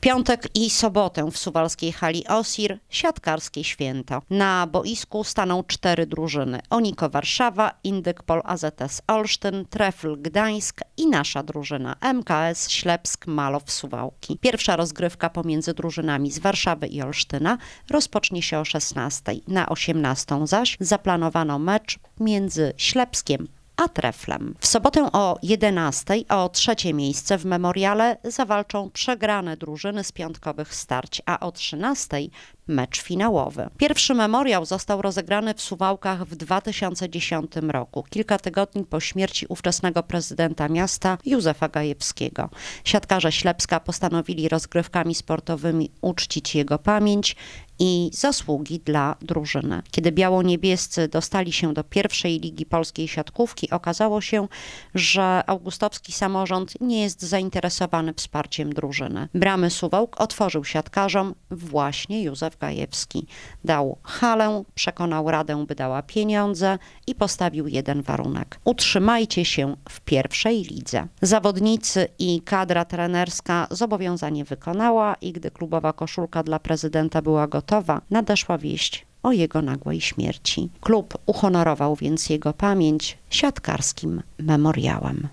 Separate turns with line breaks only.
piątek i sobotę w suwalskiej hali Osir siatkarskie święto. Na boisku staną cztery drużyny. Oniko Warszawa, Indykpol AZS Olsztyn, Trefl Gdańsk i nasza drużyna MKS Ślepsk Malow Suwałki. Pierwsza rozgrywka pomiędzy drużynami z Warszawy i Olsztyna rozpocznie się o 16. Na 18 zaś zaplanowano mecz między Ślepskiem a treflem. W sobotę o 11:00 o trzecie miejsce w memoriale zawalczą przegrane drużyny z piątkowych starć, a o 13:00 mecz finałowy. Pierwszy memoriał został rozegrany w Suwałkach w 2010 roku, kilka tygodni po śmierci ówczesnego prezydenta miasta Józefa Gajewskiego. Siatkarze Ślepska postanowili rozgrywkami sportowymi uczcić jego pamięć i zasługi dla drużyny. Kiedy biało-niebiescy dostali się do pierwszej ligi polskiej siatkówki, okazało się, że augustowski samorząd nie jest zainteresowany wsparciem drużyny. Bramy Suwałk otworzył siatkarzom właśnie Józef Gajewski. Dał halę, przekonał radę, by dała pieniądze i postawił jeden warunek. Utrzymajcie się w pierwszej lidze. Zawodnicy i kadra trenerska zobowiązanie wykonała i gdy klubowa koszulka dla prezydenta była gotowa, Mokotowa nadeszła wieść o jego nagłej śmierci. Klub uhonorował więc jego pamięć siatkarskim memoriałem.